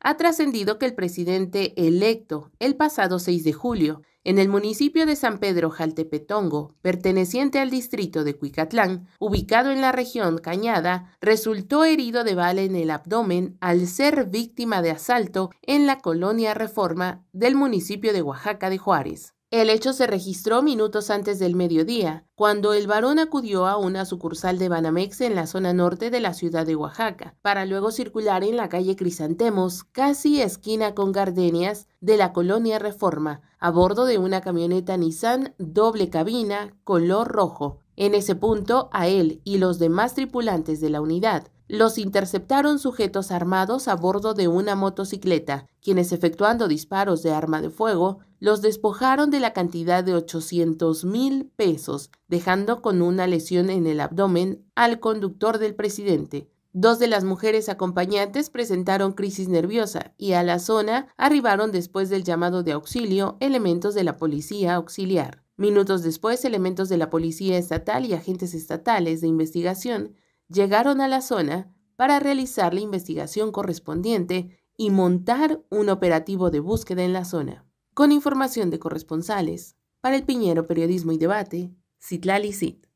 ha trascendido que el presidente electo el pasado 6 de julio, en el municipio de San Pedro Jaltepetongo, perteneciente al distrito de Cuicatlán, ubicado en la región Cañada, resultó herido de bala en el abdomen al ser víctima de asalto en la colonia Reforma del municipio de Oaxaca de Juárez. El hecho se registró minutos antes del mediodía, cuando el varón acudió a una sucursal de Banamex en la zona norte de la ciudad de Oaxaca, para luego circular en la calle Crisantemos, casi esquina con Gardenias, de la colonia Reforma, a bordo de una camioneta Nissan doble cabina color rojo. En ese punto, a él y los demás tripulantes de la unidad los interceptaron sujetos armados a bordo de una motocicleta, quienes efectuando disparos de arma de fuego los despojaron de la cantidad de 800 mil pesos, dejando con una lesión en el abdomen al conductor del presidente. Dos de las mujeres acompañantes presentaron crisis nerviosa y a la zona arribaron después del llamado de auxilio elementos de la policía auxiliar. Minutos después, elementos de la policía estatal y agentes estatales de investigación llegaron a la zona para realizar la investigación correspondiente y montar un operativo de búsqueda en la zona con información de corresponsales. Para el Piñero Periodismo y Debate, Citlali CIT.